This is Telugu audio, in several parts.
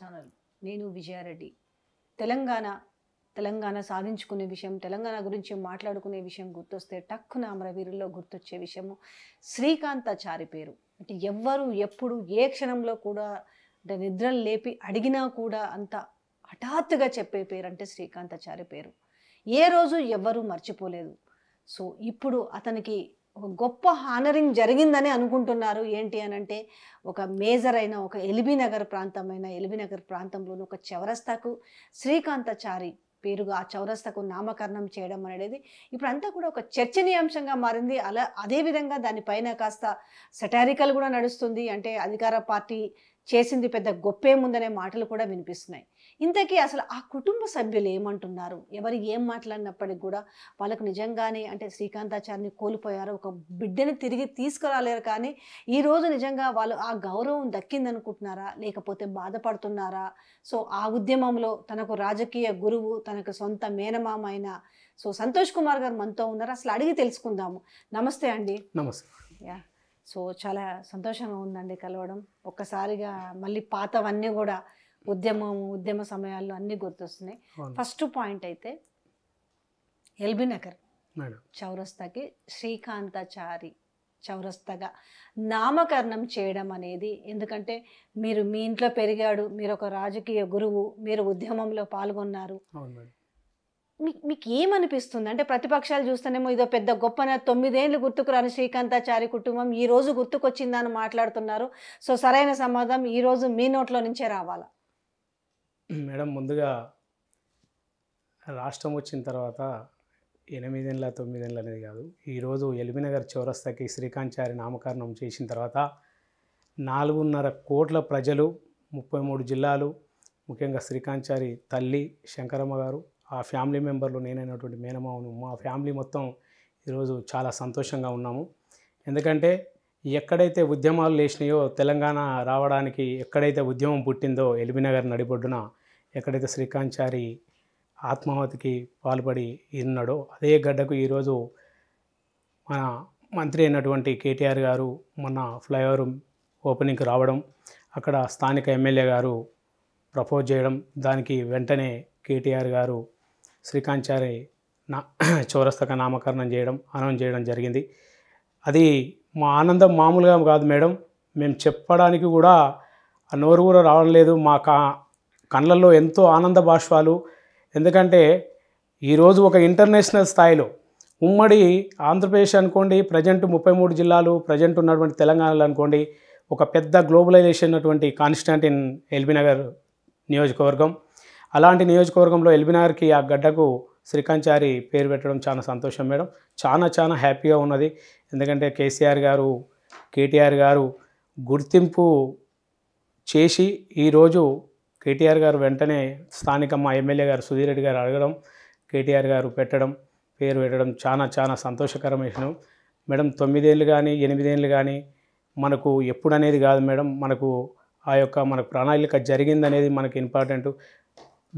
ఛానల్ నేను విజయారెడ్డి తెలంగాణ తెలంగాణ సాధించుకునే విషయం తెలంగాణ గురించి మాట్లాడుకునే విషయం గుర్తొస్తే టక్కున అమరవీరుల్లో గుర్తొచ్చే విషయము శ్రీకాంతాచారి పేరు అంటే ఎవ్వరు ఎప్పుడు ఏ క్షణంలో కూడా అంటే నిద్రలు లేపి అడిగినా కూడా అంత హఠాత్తుగా చెప్పే పేరు అంటే శ్రీకాంతాచారి పేరు ఏ రోజు ఎవ్వరూ మర్చిపోలేదు సో ఇప్పుడు అతనికి ఒక గొప్ప హానరింగ్ జరిగిందని అనుకుంటున్నారు ఏంటి అని అంటే ఒక మేజర్ అయిన ఒక ఎల్బీనగర్ ప్రాంతమైన ఎల్బీనగర్ ప్రాంతంలోని ఒక చౌరస్తాకు శ్రీకాంతచారి పేరుగా ఆ చౌరస్తాకు నామకరణం చేయడం అనేది ఇప్పుడంతా కూడా ఒక చర్చనీయాంశంగా మారింది అలా అదేవిధంగా దానిపైన కాస్త సెటారికల్ కూడా నడుస్తుంది అంటే అధికార పార్టీ చేసింది పెద్ద గొప్పేముందనే మాటలు కూడా వినిపిస్తున్నాయి ఇంతకీ అసలు ఆ కుటుంబ సభ్యులు ఏమంటున్నారు ఎవరు ఏం మాట్లాడినప్పటికి కూడా వాళ్ళకు నిజంగానే అంటే శ్రీకాంతాచార్యని కోల్పోయారు ఒక బిడ్డని తిరిగి తీసుకురాలేరు కానీ ఈరోజు నిజంగా వాళ్ళు ఆ గౌరవం దక్కిందనుకుంటున్నారా లేకపోతే బాధపడుతున్నారా సో ఆ ఉద్యమంలో తనకు రాజకీయ గురువు తనకు సొంత మేనమామ సో సంతోష్ కుమార్ గారు మనతో ఉన్నారు అసలు అడిగి తెలుసుకుందాము నమస్తే అండి నమస్తే యా సో చాలా సంతోషంగా ఉందండి కలవడం ఒక్కసారిగా మళ్ళీ పాతవన్నీ కూడా ఉద్యమం ఉద్యమ సమయాల్లో అన్నీ గుర్తొస్తున్నాయి ఫస్ట్ పాయింట్ అయితే ఎల్బీ నగర్ చౌరస్తాకి శ్రీకాంతాచారి చౌరస్తగా నామకరణం చేయడం అనేది ఎందుకంటే మీరు మీ ఇంట్లో పెరిగాడు మీరు ఒక రాజకీయ గురువు మీరు ఉద్యమంలో పాల్గొన్నారు మీకు ఏమనిపిస్తుంది అంటే ప్రతిపక్షాలు చూస్తేనేమో ఇదో పెద్ద గొప్పన తొమ్మిదేళ్ళు గుర్తుకురాని శ్రీకాంతాచారి కుటుంబం ఈ రోజు గుర్తుకొచ్చిందని మాట్లాడుతున్నారు సో సరైన సమాధానం రోజు మీ నోట్లో నుంచే రావాలా మేడం ముందుగా రాష్ట్రం వచ్చిన తర్వాత ఎనిమిది తొమ్మిది నెలలు అనేది కాదు ఈరోజు ఎల్బీనగర్ చౌరస్తాకి శ్రీకాంత్ చారి నామకరణం చేసిన తర్వాత నాలుగున్నర కోట్ల ప్రజలు ముప్పై మూడు జిల్లాలు ముఖ్యంగా శ్రీకాంత్ చారి తల్లి శంకరమ్మ గారు ఆ ఫ్యామిలీ మెంబర్లు నేనైనటువంటి మేనమావును మా ఫ్యామిలీ మొత్తం ఈరోజు చాలా సంతోషంగా ఉన్నాము ఎందుకంటే ఎక్కడైతే ఉద్యమాలు లేచినాయో తెలంగాణ రావడానికి ఎక్కడైతే ఉద్యమం పుట్టిందో ఎల్బీనగర్ నడిబొడ్డున ఎక్కడైతే శ్రీకాంచారి ఆత్మహత్యకి పాల్పడి ఉన్నాడో అదే గడ్డకు ఈరోజు మన మంత్రి అయినటువంటి కేటీఆర్ గారు మన ఫ్లైఓవర్ ఓపెనింగ్కి రావడం అక్కడ స్థానిక ఎమ్మెల్యే గారు ప్రపోజ్ చేయడం దానికి వెంటనే కేటీఆర్ గారు శ్రీకాంచారి నా చౌరస్తక నామకరణం చేయడం అనౌన్స్ చేయడం జరిగింది అది మా ఆనందం మామూలుగా కాదు మేడం మేము చెప్పడానికి కూడా నోరు కూడా రావడం లేదు మా కా కళ్ళల్లో ఎంతో ఆనంద బాష్పాలు ఎందుకంటే ఈరోజు ఒక ఇంటర్నేషనల్ స్థాయిలో ఉమ్మడి ఆంధ్రప్రదేశ్ అనుకోండి ప్రజెంట్ ముప్పై మూడు జిల్లాలు ప్రజెంట్ ఉన్నటువంటి తెలంగాణలో అనుకోండి ఒక పెద్ద గ్లోబలైజేషన్ ఉన్నటువంటి కాన్స్టాంట్ ఇన్ ఎల్బీనగర్ నియోజకవర్గం అలాంటి నియోజకవర్గంలో ఎల్బీనగర్కి ఆ గడ్డకు శ్రీకాంచారి పేరు పెట్టడం చాలా సంతోషం మేడం చాలా చాలా హ్యాపీగా ఉన్నది ఎందుకంటే కేసీఆర్ గారు కేటీఆర్ గారు గుర్తింపు చేసి ఈరోజు కేటీఆర్ గారు వెంటనే స్థానిక మా ఎమ్మెల్యే గారు సుధీర్ రెడ్డి గారు అడగడం కేటీఆర్ గారు పెట్టడం పేరు పెట్టడం చాలా చాలా సంతోషకరం విషయం మేడం తొమ్మిదేళ్ళు కానీ ఎనిమిదేళ్ళు కానీ మనకు ఎప్పుడు అనేది కాదు మేడం మనకు ఆ యొక్క మనకు ప్రణాళిక జరిగిందనేది మనకు ఇంపార్టెంట్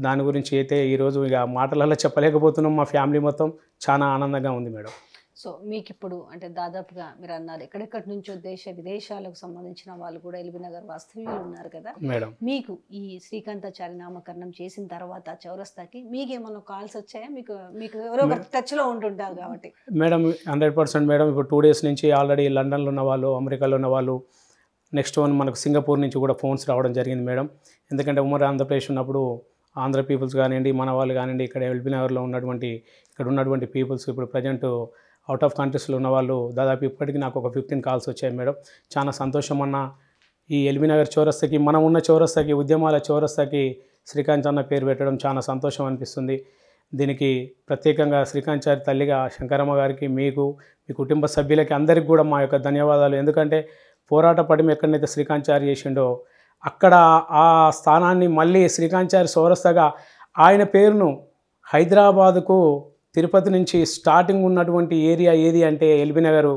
దాని గురించి అయితే ఈరోజు ఇక మాటలలో చెప్పలేకపోతున్నాం మా ఫ్యామిలీ మొత్తం చాలా ఆనందంగా ఉంది మేడం సో మీకు ఇప్పుడు అంటే దాదాపుగా మీరు అన్నారు ఎక్కడెక్కడి నుంచో దేశ విదేశాలకు సంబంధించిన వాళ్ళు కూడా ఎల్బీ నగర్ వాస్తవ్యులు ఉన్నారు కదా మీకు ఈ శ్రీకాంతాచారి నామకరణం చేసిన తర్వాత చౌరస్తాకి మీకు ఏమైనా కాల్స్ వచ్చాయా మీకు మీకు ఎవరో టచ్లో ఉంటుంటారు కాబట్టి మేడం హండ్రెడ్ పర్సెంట్ మేడం ఇప్పుడు టూ డేస్ నుంచి ఆల్రెడీ లండన్లో ఉన్న వాళ్ళు అమెరికాలో ఉన్న వాళ్ళు నెక్స్ట్ వన్ మనకు సింగపూర్ నుంచి కూడా ఫోన్స్ రావడం జరిగింది మేడం ఎందుకంటే ఉమర్ ఆంధ్రప్రదేశ్ ఉన్నప్పుడు ఆంధ్ర పీపుల్స్ కానివ్వండి మన వాళ్ళు కానివ్వండి ఇక్కడ ఎల్బీ నగర్లో ఉన్నటువంటి ఇక్కడ ఉన్నటువంటి పీపుల్స్ ఇప్పుడు ప్రజెంట్ అవుట్ ఆఫ్ కంట్రీస్లో ఉన్న వాళ్ళు దాదాపు ఇప్పటికీ నాకు ఒక ఫిఫ్టీన్ కాల్స్ వచ్చాయి మేడం చాలా సంతోషం అన్న ఈ ఎల్బీనగర్ చౌరస్తాకి మనం ఉన్న చౌరస్తాకి ఉద్యమాల చౌరస్తాకి శ్రీకాంత్ అన్న పేరు పెట్టడం చాలా సంతోషం అనిపిస్తుంది దీనికి ప్రత్యేకంగా శ్రీకాంత్ చారి తల్లిగా శంకరమ్మ గారికి మీకు మీ కుటుంబ సభ్యులకి అందరికి కూడా మా యొక్క ధన్యవాదాలు ఎందుకంటే పోరాట పడిమి ఎక్కడనైతే చారి చేసిండో అక్కడ ఆ స్థానాన్ని మళ్ళీ శ్రీకాంత్ చారి సౌరస్తగా ఆయన పేరును హైదరాబాదుకు తిరుపతి నుంచి స్టార్టింగ్ ఉన్నటువంటి ఏరియా ఏది అంటే ఎల్బీనగరు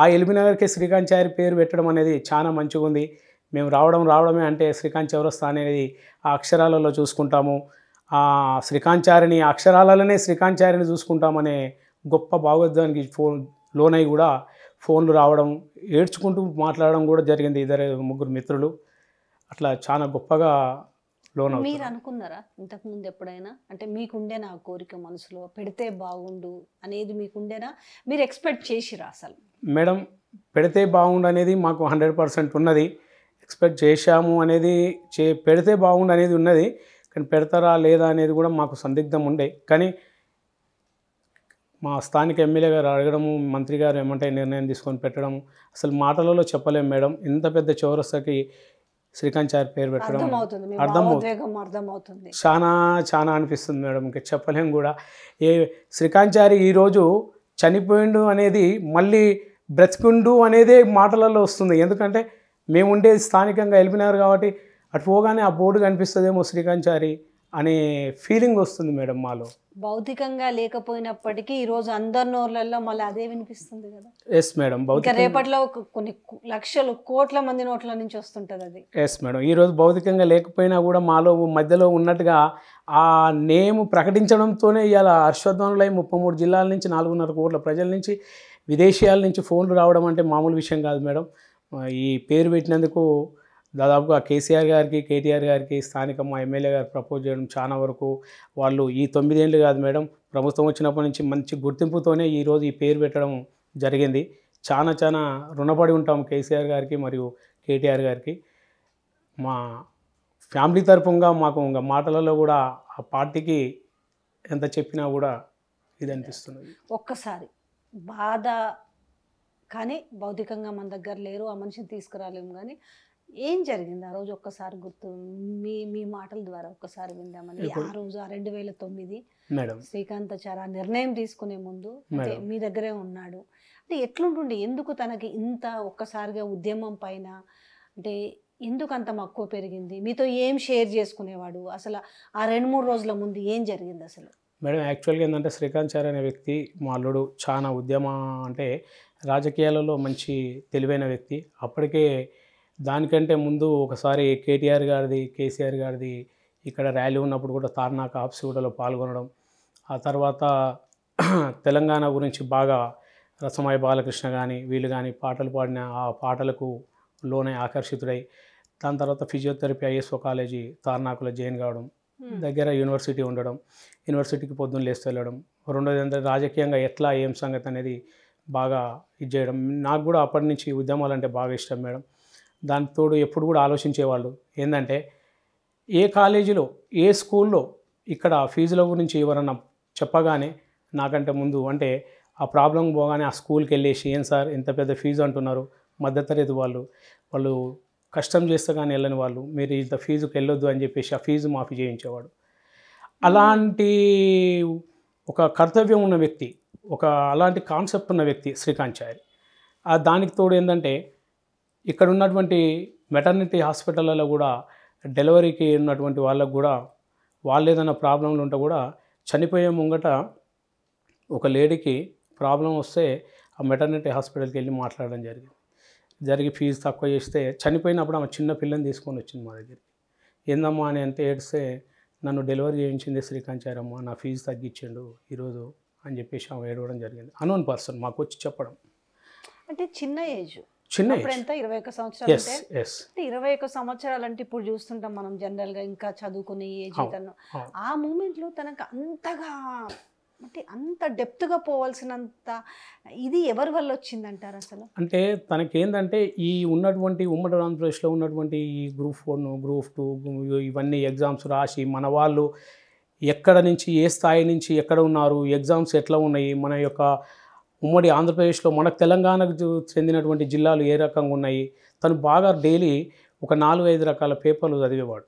ఆ ఎల్బీనగర్కి శ్రీకాంత్ చారి పేరు పెట్టడం అనేది చాలా మంచిగా ఉంది మేము రావడం రావడమే అంటే శ్రీకాంత్ చౌరస్తా అనేది ఆ అక్షరాలలో చూసుకుంటాము ఆ శ్రీకాంత్ చారిని అక్షరాలలోనే శ్రీకాంత్ చారిని చూసుకుంటామనే గొప్ప భావోద్వానికి ఫోన్ లోనై కూడా ఫోన్లు రావడం ఏడ్చుకుంటూ మాట్లాడడం కూడా జరిగింది ఇద్దరు ముగ్గురు మిత్రులు అట్లా చాలా గొప్పగా లోన్ మీరు అనుకున్నారా ఇంతకు ముందు ఎప్పుడైనా అంటే మీకుండే నా కోరిక మనసులో పెడితే బాగుండు అనేది మీకుండేనా మీరు ఎక్స్పెక్ట్ చేసిరా అసలు మేడం పెడితే బాగుండు అనేది మాకు హండ్రెడ్ పర్సెంట్ ఉన్నది ఎక్స్పెక్ట్ చేశాము అనేది చే పెడితే బాగుండు అనేది ఉన్నది కానీ పెడతారా లేదా అనేది కూడా మాకు సందిగ్ధం ఉండే కానీ మా స్థానిక ఎమ్మెల్యే గారు అడగడము మంత్రి గారు ఏమంటే నిర్ణయం తీసుకొని పెట్టడం అసలు మాటలలో చెప్పలేము మేడం ఇంత పెద్ద చౌరస్తకి శ్రీకాంత్ చార్ పేరు పెట్టడం అర్థమవుతుంది చాలా చాలా అనిపిస్తుంది మేడం ఇంకా చెప్పలేం కూడా ఏ శ్రీకాంత్ చారి ఈరోజు చనిపోయిండు అనేది మళ్ళీ బ్రతికిండు అనేదే మాటలలో వస్తుంది ఎందుకంటే మేము ఉండేది స్థానికంగా వెళ్ళిపోయినారు కాబట్టి అటు పోగానే ఆ బోర్డు కనిపిస్తుందేమో శ్రీకాంత్ చారి అనే ఫీలింగ్ వస్తుంది మేడం మాలో భౌతికంగా లేకపోయినప్పటికీ ఈరోజు అందరి నోట్లలో మళ్ళీ అదే వినిపిస్తుంది కదా ఎస్ మేడం భౌతిక రేపట్లో కొన్ని లక్షలు కోట్ల మంది నోట్ల నుంచి వస్తుంటుంది అది ఎస్ మేడం ఈ రోజు భౌతికంగా లేకపోయినా కూడా మాలో మధ్యలో ఉన్నట్టుగా ఆ నేమ్ ప్రకటించడంతోనే ఇవాళ హర్షధ్వనులై ముప్పై మూడు జిల్లాల నుంచి నాలుగున్నర కోట్ల ప్రజల నుంచి విదేశీయాల నుంచి ఫోన్లు రావడం అంటే మామూలు విషయం కాదు మేడం ఈ పేరు పెట్టినందుకు దాదాపుగా కేసీఆర్ గారికి కేటీఆర్ గారికి స్థానిక మా ఎమ్మెల్యే గారు ప్రపోజ్ చేయడం చాలా వరకు వాళ్ళు ఈ తొమ్మిదేళ్ళు కాదు మేడం ప్రభుత్వం వచ్చినప్పటి నుంచి మంచి గుర్తింపుతోనే ఈరోజు ఈ పేరు పెట్టడం జరిగింది చాలా చాలా రుణపడి ఉంటాం కేసీఆర్ గారికి మరియు కేటీఆర్ గారికి మా ఫ్యామిలీ తరఫుగా మాకు ఇంకా మాటలలో కూడా ఆ పార్టీకి ఎంత చెప్పినా కూడా ఇది అనిపిస్తుంది ఒక్కసారి బాధ కానీ భౌతికంగా మన దగ్గర లేరు ఆ మనిషిని తీసుకురాలేము కానీ ఏం జరిగింది ఆ రోజు ఒక్కసారి గుర్తు మీ మీ మాటల ద్వారా ఒక్కసారి విందామని ఆ రోజు ఆ రెండు వేల తొమ్మిది చారా నిర్ణయం తీసుకునే ముందు మీ దగ్గరే ఉన్నాడు అంటే ఎట్లుంటుండే ఎందుకు తనకి ఇంత ఒక్కసారిగా ఉద్యమం పైన అంటే ఎందుకు అంత మక్కువ పెరిగింది మీతో ఏం షేర్ చేసుకునేవాడు అసలు ఆ రెండు మూడు రోజుల ముందు ఏం జరిగింది అసలు మేడం యాక్చువల్గా ఏంటంటే శ్రీకాంత్ అనే వ్యక్తి మా అల్లుడు చాలా ఉద్యమ అంటే రాజకీయాలలో మంచి తెలివైన వ్యక్తి అప్పటికే దానికంటే ముందు ఒకసారి కేటీఆర్ గారిది కేసీఆర్ గారిది ఇక్కడ ర్యాలీ ఉన్నప్పుడు కూడా తార్నాక ఆప్సిగూడలో పాల్గొనడం ఆ తర్వాత తెలంగాణ గురించి బాగా రసమాయ బాలకృష్ణ కానీ వీళ్ళు కానీ పాటలు పాడిన ఆ పాటలకు లోనే ఆకర్షితుడై దాని తర్వాత ఫిజియోథెరపీ ఐఎస్ఓ కాలేజీ తార్నాకులో జైన్ కావడం దగ్గర యూనివర్సిటీ ఉండడం యూనివర్సిటీకి పొద్దున్న లేస్తూ వెళ్ళడం రెండోది అంటే రాజకీయంగా ఎట్లా ఏం సంగతి అనేది బాగా ఇది చేయడం నాకు కూడా అప్పటి నుంచి ఉద్యమాలు అంటే బాగా ఇష్టం మేడం దానితో ఎప్పుడు కూడా ఆలోచించేవాళ్ళు ఏంటంటే ఏ కాలేజీలో ఏ స్కూల్లో ఇక్కడ ఫీజుల గురించి ఎవరన్నా చెప్పగానే నాకంటే ముందు అంటే ఆ ప్రాబ్లం పోగానే ఆ స్కూల్కి వెళ్ళేసి ఏం సార్ ఇంత పెద్ద ఫీజు అంటున్నారు మధ్యతరగతి వాళ్ళు వాళ్ళు కష్టం చేస్తే కానీ వెళ్ళని వాళ్ళు మీరు ఇంత ఫీజుకి వెళ్ళొద్దు అని చెప్పేసి ఆ ఫీజు మాఫీ చేయించేవాడు అలాంటి ఒక కర్తవ్యం ఉన్న వ్యక్తి ఒక అలాంటి కాన్సెప్ట్ ఉన్న వ్యక్తి శ్రీకాంత్ చారి దానికి తోడు ఏంటంటే ఇక్కడ ఉన్నటువంటి మెటర్నిటీ హాస్పిటళ్ళలో కూడా డెలివరీకి ఉన్నటువంటి వాళ్ళకు కూడా వాళ్ళు ఏదైనా ప్రాబ్లంలు ఉంటే కూడా చనిపోయే ముంగట ఒక లేడీకి ప్రాబ్లం వస్తే ఆ మెటర్నిటీ హాస్పిటల్కి వెళ్ళి మాట్లాడడం జరిగింది జరిగి ఫీజు తక్కువ చేస్తే చనిపోయినప్పుడు ఆమె చిన్న పిల్లని తీసుకొని వచ్చింది మా దగ్గరికి ఏందమ్మా అని అంత ఏడిస్తే నన్ను డెలివరీ చేయించింది శ్రీకాంచారమ్మ నా ఫీజు తగ్గించిండు ఈరోజు అని చెప్పేసి ఆమె ఏడవడం జరిగింది అనోన్ పర్సన్ మాకు వచ్చి చెప్పడం అంటే చిన్న ఏజ్ చిన్న ఎంత ఇరవై ఒక్క సంవత్సరాలు అంటే ఇరవై ఒక్క సంవత్సరాలు అంటే ఇప్పుడు చూస్తుంటాం మనం జనరల్ గా ఇంకా చదువుకుని ఏజ్ తను ఆ మూమెంట్ లో తనకు అంతగా అంటే అంత డెప్త్గా పోవాల్సినంత ఇది ఎవరి వల్ల వచ్చిందంటారు అసలు అంటే తనకేందంటే ఈ ఉన్నటువంటి ఉమ్మడి ఆంధ్రప్రదేశ్లో ఉన్నటువంటి ఈ గ్రూప్ వన్ గ్రూప్ టూ ఇవన్నీ ఎగ్జామ్స్ రాసి మన వాళ్ళు ఎక్కడ నుంచి ఏ స్థాయి నుంచి ఎక్కడ ఉన్నారు ఎగ్జామ్స్ ఎట్లా ఉన్నాయి మన యొక్క ఉమ్మడి ఆంధ్రప్రదేశ్లో మన తెలంగాణకు చెందినటువంటి జిల్లాలు ఏ రకంగా ఉన్నాయి తను బాగా డైలీ ఒక నాలుగు ఐదు రకాల పేపర్లు చదివేవాడు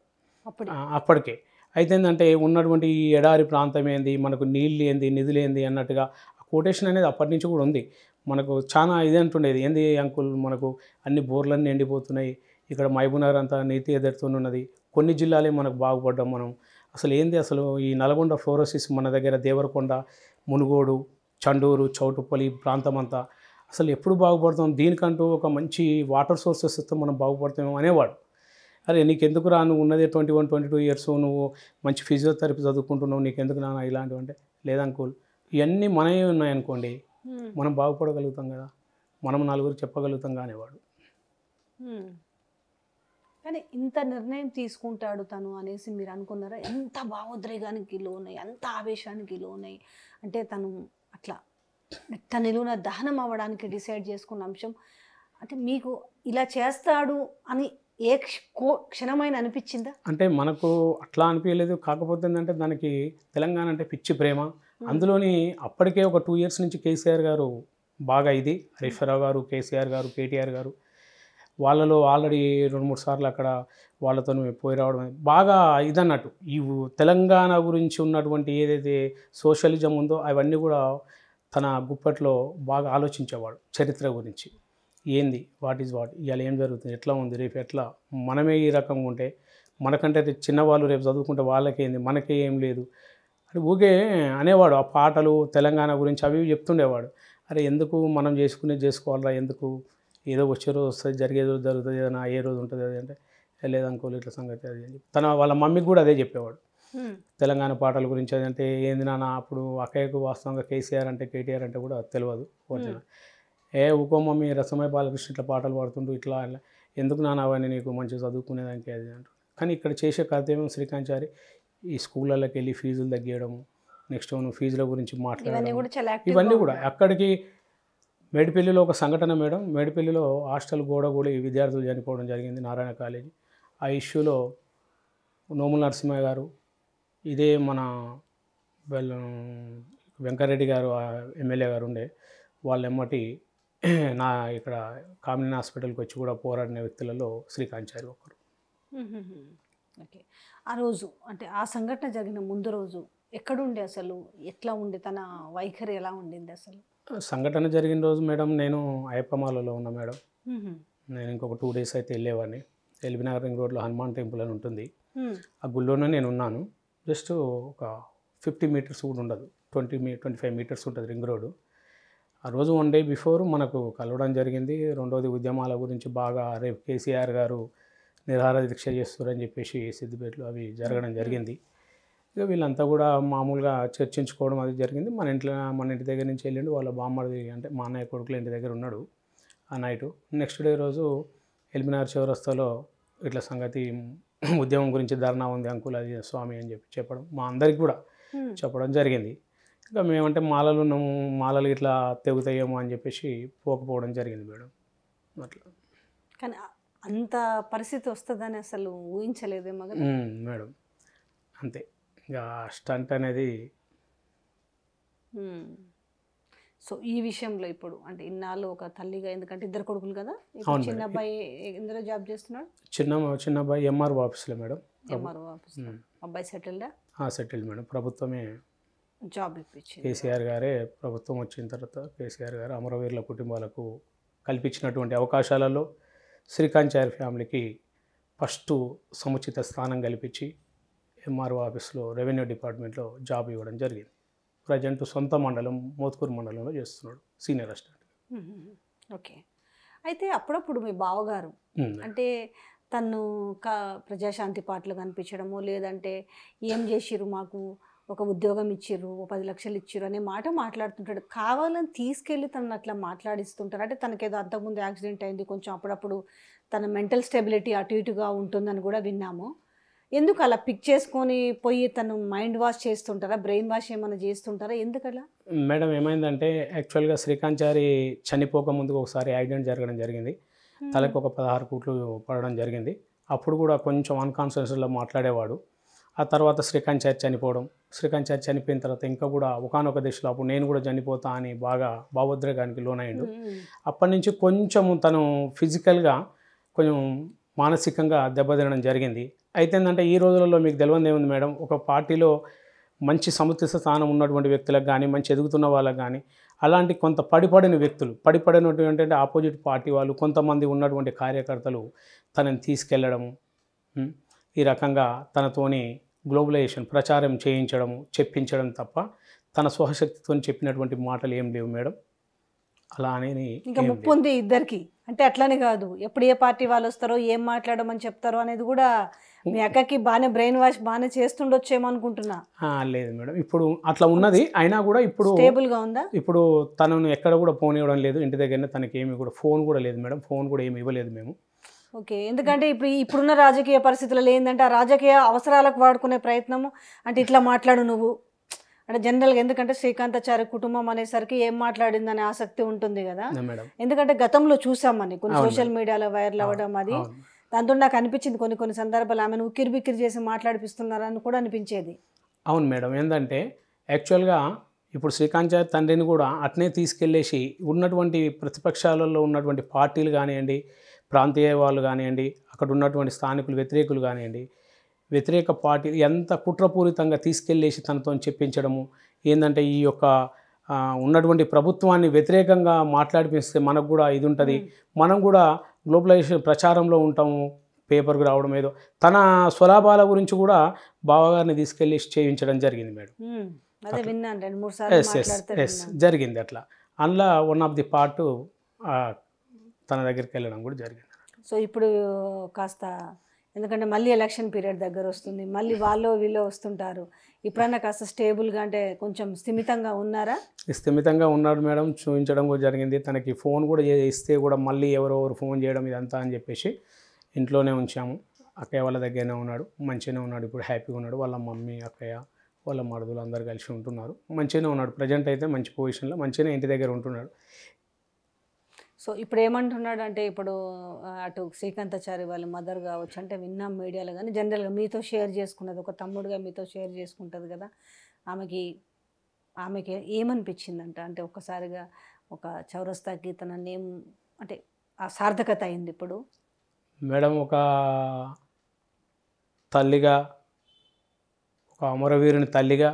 అప్పటికే అయితే ఏంటంటే ఉన్నటువంటి ఈ ఎడారి ప్రాంతం ఏంది మనకు నీళ్ళు ఏంది నిధులు ఏంది అన్నట్టుగా కోటేషన్ అనేది అప్పటి నుంచి కూడా ఉంది మనకు చాలా ఇది అంటుండేది ఏంది అంకుల్ మనకు అన్ని బోర్లన్నీ ఎండిపోతున్నాయి ఇక్కడ మైబునగర్ అంతా నీతి ఎదురుతున్నది కొన్ని జిల్లాలే మనకు బాగుపడ్డాం మనం అసలు ఏంది అసలు ఈ నల్గొండ ఫ్లోరోసిస్ మన దగ్గర దేవరకొండ మునుగోడు చండూరు చౌటుపల్లి ప్రాంతం అంతా అసలు ఎప్పుడు బాగుపడతాం దీనికంటూ ఒక మంచి వాటర్ సోర్సెస్ ఇస్తే మనం బాగుపడతామేమో అనేవాడు అరే ఎందుకు రా నువ్వు ఉన్నదే twenty one twenty two years నువ్వు మంచి ఫిజియోథెరపీ చదువుకుంటున్నావు నీకు ఎందుకు నా ఇలాంటివి అంటే లేదంకోల్ ఇవన్నీ మనమే ఉన్నాయనుకోండి మనం బాగుపడగలుగుతాం కదా మనం నలుగురు చెప్పగలుగుతాం కానివాడు కానీ ఇంత నిర్ణయం తీసుకుంటాడు తను అనేసి మీరు అనుకున్నారా ఎంత భావోద్రేగానికి లోనై ఎంత ఆవేశానికి లోనై అంటే తను అట్లా మెత్త దహనం అవ్వడానికి డిసైడ్ చేసుకున్న అంశం అంటే మీకు ఇలా చేస్తాడు అని ఏ కో క్షణమైన అనిపించిందా అంటే మనకు అట్లా అనిపించలేదు కాకపోతే ఏంటంటే దానికి తెలంగాణ అంటే పిచ్చి ప్రేమ అందులోని అప్పటికే ఒక టూ ఇయర్స్ నుంచి కేసీఆర్ గారు బాగా ఇది హరీష్ గారు కేసీఆర్ గారు కేటీఆర్ గారు వాళ్ళలో ఆల్రెడీ రెండు మూడు సార్లు అక్కడ వాళ్ళతో మేము పోయి రావడం బాగా ఇదన్నట్టు ఈ తెలంగాణ గురించి ఉన్నటువంటి ఏదైతే సోషలిజం ఉందో అవన్నీ కూడా తన గుప్పట్లో బాగా ఆలోచించేవాడు చరిత్ర గురించి ఏంది వాట్ ఈజ్ వాట్ ఇవాళ ఏం జరుగుతుంది ఎట్లా ఉంది రేపు ఎట్లా మనమే ఈ రకంగా ఉంటే మనకంటే చిన్నవాళ్ళు రేపు చదువుకుంటే వాళ్ళకేంది మనకే ఏం లేదు అని ఊగే అనేవాడు ఆ పాటలు తెలంగాణ గురించి అవి చెప్తుండేవాడు అరే ఎందుకు మనం చేసుకునే చేసుకోవాలరా ఎందుకు ఏదో వచ్చే రోజు వస్తుంది జరిగే రోజు జరుగుతుంది ఏదైనా ఏ రోజు ఉంటుంది అంటే లేదు ఇట్లా సంగతి అది అని తన వాళ్ళ మమ్మీకి కూడా అదే చెప్పేవాడు తెలంగాణ పాటల గురించి అదంటే ఏంది నాన్న అప్పుడు అక్కయ్యకు వాస్తవంగా కేసీఆర్ అంటే కేటీఆర్ అంటే కూడా తెలియదు ఒరిజినల్ ఏ ఊకో మమ్మీ రసమయ బాలకృష్ణ ఇట్లా పాటలు పాడుతుంటూ ఇట్లా ఎందుకు నాన్న అవన్నీ నీకు మంచిగా చదువుకునేదానికి అది అంటారు కానీ ఇక్కడ చేసే కర్తవ్యం శ్రీకాంత్ చారి ఈ స్కూళ్ళకి వెళ్ళి ఫీజులు తగ్గేయడము నెక్స్ట్ నువ్వు ఫీజుల గురించి మాట్లాడడం ఇవన్నీ కూడా అక్కడికి మేడిపల్లిలో ఒక సంఘటన మేడం మేడిపల్లిలో హాస్టల్ గోడ కూడా విద్యార్థులు చనిపోవడం జరిగింది నారాయణ కాలేజీ ఆ ఇష్యూలో నోముల నరసింహ గారు ఇదే మన వెంకరెడ్డి గారు ఎమ్మెల్యే గారు ఉండే వాళ్ళు ఎమ్మటి నా ఇక్కడ కామినీ హాస్పిటల్కి వచ్చి కూడా పోరాడిన వ్యక్తులలో శ్రీకాంచారి ఒకరు ఓకే ఆ రోజు అంటే ఆ సంఘటన జరిగిన ముందు రోజు ఎక్కడుండే అసలు ఎట్లా ఉండే తన వైఖరి ఎలా ఉండింది అసలు సంఘటన జరిగిన రోజు మేడం నేను అయ్యప్పమాలలో ఉన్నా మేడం నేను ఇంకొక టూ డేస్ అయితే వెళ్ళేవాడిని ఎల్బీనగర్ రింగ్ రోడ్లో హనుమాన్ టెంపుల్ అని ఉంటుంది ఆ గుళ్ళోనే నేను ఉన్నాను జస్ట్ ఒక ఫిఫ్టీ మీటర్స్ కూడా ఉండదు ట్వంటీ మీ ట్వంటీ ఫైవ్ మీటర్స్ ఉంటుంది రింగ్ రోడ్ ఆ రోజు వన్ డే బిఫోర్ మనకు కలవడం జరిగింది రెండోది ఉద్యమాల గురించి బాగా రేపు కేసీఆర్ గారు నిరహార దీక్ష చేస్తారని చెప్పేసి సిద్దిపేటలో అవి జరగడం జరిగింది ఇక వీళ్ళంతా కూడా మామూలుగా చర్చించుకోవడం అది జరిగింది మన ఇంట్లో మన ఇంటి దగ్గర నుంచి వెళ్ళిండు వాళ్ళ బామ్మడి అంటే మా అన్నయ్య కొడుకులు ఇంటి దగ్గర ఉన్నాడు ఆ నైటు నెక్స్ట్ డే రోజు ఎల్మినార్ చివరస్తలో ఇట్లా సంగతి ఉద్యమం గురించి ధర్నా ఉంది అంకుల స్వామి అని చెప్పి చెప్పడం మా అందరికి కూడా చెప్పడం జరిగింది ఇంకా మేమంటే మాలలు ఉన్నాము మాలలు ఇట్లా తెగుతాయేమో అని చెప్పేసి పోకపోవడం జరిగింది మేడం అట్లా కానీ అంత పరిస్థితి వస్తుందని అసలు ఊహించలేదేమో మేడం అంతే ఇక స్టంట్ అనేది సో ఈ విషయంలో ఇప్పుడు అంటే ఇన్నాళ్ళు ఒక తల్లిగా ఎందుకంటే ఇద్దరు కొడుకులు కదా చిన్న అబ్బాయి ఎందులో జాబ్ చేస్తున్నాడు చిన్న చిన్న అబ్బాయి ఎంఆర్ఓ ఆఫీస్లో మేడం ఎంఆర్ఓ ఆఫీస్ అబ్బాయి సెటిల్డా సెటిల్ మేడం ప్రభుత్వమే జాబ్ ఇప్పించింది కేసీఆర్ గారే ప్రభుత్వం వచ్చిన తర్వాత కేసీఆర్ గారు అమరవీరుల కుటుంబాలకు కల్పించినటువంటి అవకాశాలలో శ్రీకాంత్ శ్రీకాంచార్ ఫ్యామిలీకి ఫస్ట్ సముచిత స్థానం కల్పించి ఎంఆర్ఓ ఆఫీస్లో రెవెన్యూ డిపార్ట్మెంట్లో జాబ్ ఇవ్వడం జరిగింది ప్రజెంట్ సొంత మండలం మోత్కూరు మండలంలో చేస్తున్నాడు సీనియర్ అసిస్టెంట్ ఓకే అయితే అప్పుడప్పుడు మీ బావగారు అంటే తను కా ప్రజాశాంతి పాటలు కనిపించడము లేదంటే ఏం చేసిరు మాకు ఒక ఉద్యోగం ఇచ్చిర్రు పది లక్షలు ఇచ్చిర్రు అనే మాట మాట్లాడుతుంటాడు కావాలని తీసుకెళ్ళి తను అట్లా మాట్లాడిస్తుంటారు అంటే తనకేదో అంతకుముందు యాక్సిడెంట్ అయింది కొంచెం అప్పుడప్పుడు తన మెంటల్ స్టెబిలిటీ అటు ఇటుగా ఉంటుందని కూడా విన్నాము ఎందుకు అలా పిక్ చేసుకొని పోయి తను మైండ్ వాష్ చేస్తుంటారా బ్రెయిన్ వాష్ ఏమైనా చేస్తుంటారా ఎందుకలా మేడం ఏమైందంటే యాక్చువల్గా శ్రీకాంత్ చారి చనిపోక ముందు ఒకసారి యాక్సిడెంట్ జరగడం జరిగింది hmm. తలకు ఒక పదహారు కోట్లు పడడం జరిగింది అప్పుడు కూడా కొంచెం అన్కాన్షియస్లో మాట్లాడేవాడు ఆ తర్వాత శ్రీకాంత్ చారి చనిపోవడం శ్రీకాంత్ చారి చనిపోయిన తర్వాత ఇంకా కూడా ఒకనొక దిశలో అప్పుడు నేను కూడా చనిపోతా అని బాగా భావోద్రేగానికి లోనయ్యాడు hmm. అప్పటి నుంచి కొంచెం తను ఫిజికల్గా కొంచెం మానసికంగా దెబ్బతినడం జరిగింది అయితే ఏంటంటే ఈ రోజులలో మీకు తెలియదు ఏముంది మేడం ఒక పార్టీలో మంచి సముచిత స్థానం ఉన్నటువంటి వ్యక్తులకు కానీ మంచి ఎదుగుతున్న వాళ్ళకు కానీ అలాంటి కొంత పడిపడిన వ్యక్తులు పడిపడినటువంటి ఆపోజిట్ పార్టీ వాళ్ళు కొంతమంది ఉన్నటువంటి కార్యకర్తలు తనని తీసుకెళ్లడము ఈ రకంగా తనతోని గ్లోబలైజేషన్ ప్రచారం చేయించడము చెప్పించడం తప్ప తన స్వహశక్తితో చెప్పినటువంటి మాటలు ఏం లేవు మేడం అలా అని ఇంకా ముప్పు ఉంది ఇద్దరికి అంటే అట్లనే కాదు ఎప్పుడు ఏ పార్టీ వాళ్ళు వస్తారో ఏం మాట్లాడమని చెప్తారో అనేది కూడా మీ అక్కకి బాగానే బ్రెయిన్ వాష్ బాగానే చేస్తుండొచ్చేమో అనుకుంటున్నా లేదు మేడం ఇప్పుడు అట్లా ఉన్నది అయినా కూడా ఇప్పుడు గా ఉందా ఇప్పుడు తనను ఎక్కడ కూడా ఫోన్ ఇవ్వడం లేదు ఇంటి దగ్గరనే తనకి ఏమి కూడా ఫోన్ కూడా లేదు మేడం ఫోన్ కూడా ఏమి ఇవ్వలేదు మేము ఓకే ఎందుకంటే ఇప్పుడు ఇప్పుడున్న రాజకీయ పరిస్థితులలో ఏంటంటే ఆ రాజకీయ అవసరాలకు వాడుకునే ప్రయత్నము అంటే ఇట్లా మాట్లాడు నువ్వు అంటే జనరల్గా ఎందుకంటే ఆచార్య కుటుంబం అనేసరికి ఏం మాట్లాడిందనే ఆసక్తి ఉంటుంది కదా ఎందుకంటే గతంలో చూసాం అని కొన్ని సోషల్ మీడియాలో వైరల్ అవ్వడం అది దాంతో నాకు అనిపించింది కొన్ని కొన్ని సందర్భాలు ఆమెను ఉక్కిరి బిక్కిరి చేసి మాట్లాడిపిస్తున్నారని కూడా అనిపించేది అవును మేడం ఏంటంటే యాక్చువల్గా ఇప్పుడు శ్రీకాంత్ చారి తండ్రిని కూడా అట్నే తీసుకెళ్లేసి ఉన్నటువంటి ప్రతిపక్షాలలో ఉన్నటువంటి పార్టీలు కానివ్వండి ప్రాంతీయ వాళ్ళు కానివ్వండి అక్కడ ఉన్నటువంటి స్థానికులు వ్యతిరేకులు కానివ్వండి వ్యతిరేక పార్టీ ఎంత కుట్రపూరితంగా తీసుకెళ్లేసి తనతో చెప్పించడము ఏంటంటే ఈ యొక్క ఉన్నటువంటి ప్రభుత్వాన్ని వ్యతిరేకంగా మాట్లాడిపిస్తే మనకు కూడా ఇది ఉంటుంది మనం కూడా గ్లోబలైజేషన్ ప్రచారంలో ఉంటాము పేపర్కి రావడం ఏదో తన స్వలాభాల గురించి కూడా బావగారిని తీసుకెళ్ళి చేయించడం జరిగింది మేడం ఎస్ ఎస్ ఎస్ జరిగింది అట్లా అందులో వన్ ఆఫ్ ది పార్ట్ తన దగ్గరికి వెళ్ళడం కూడా జరిగింది సో ఇప్పుడు కాస్త ఎందుకంటే మళ్ళీ ఎలక్షన్ పీరియడ్ దగ్గర వస్తుంది మళ్ళీ వాళ్ళు వీళ్ళు వస్తుంటారు ఇప్పుడన్నా కాస్త స్టేబుల్గా అంటే కొంచెం స్థిమితంగా ఉన్నారా స్థిమితంగా ఉన్నాడు మేడం చూపించడం కూడా జరిగింది తనకి ఫోన్ కూడా ఇస్తే కూడా మళ్ళీ ఎవరెవరు ఫోన్ చేయడం ఇదంతా అని చెప్పేసి ఇంట్లోనే ఉంచాము అక్కయ్య వాళ్ళ దగ్గరనే ఉన్నాడు మంచిగానే ఉన్నాడు ఇప్పుడు హ్యాపీగా ఉన్నాడు వాళ్ళ మమ్మీ అక్కయ్య వాళ్ళ మరదులు అందరు కలిసి ఉంటున్నారు మంచిగానే ఉన్నాడు ప్రజెంట్ అయితే మంచి పొజిషన్లో మంచిగానే ఇంటి దగ్గర ఉంటున్నాడు సో ఇప్పుడు ఏమంటున్నాడు అంటే ఇప్పుడు అటు శ్రీకాంతాచారి వాళ్ళ మదర్ కావచ్చు అంటే విన్నాం మీడియాలో కానీ జనరల్గా మీతో షేర్ చేసుకున్నది ఒక తమ్ముడుగా మీతో షేర్ చేసుకుంటుంది కదా ఆమెకి ఆమెకి ఏమనిపించిందంట అంటే ఒక్కసారిగా ఒక చౌరస్తా గీతన నేమ్ అంటే ఆ సార్థకత అయింది ఇప్పుడు మేడం ఒక తల్లిగా ఒక అమరవీరుని తల్లిగా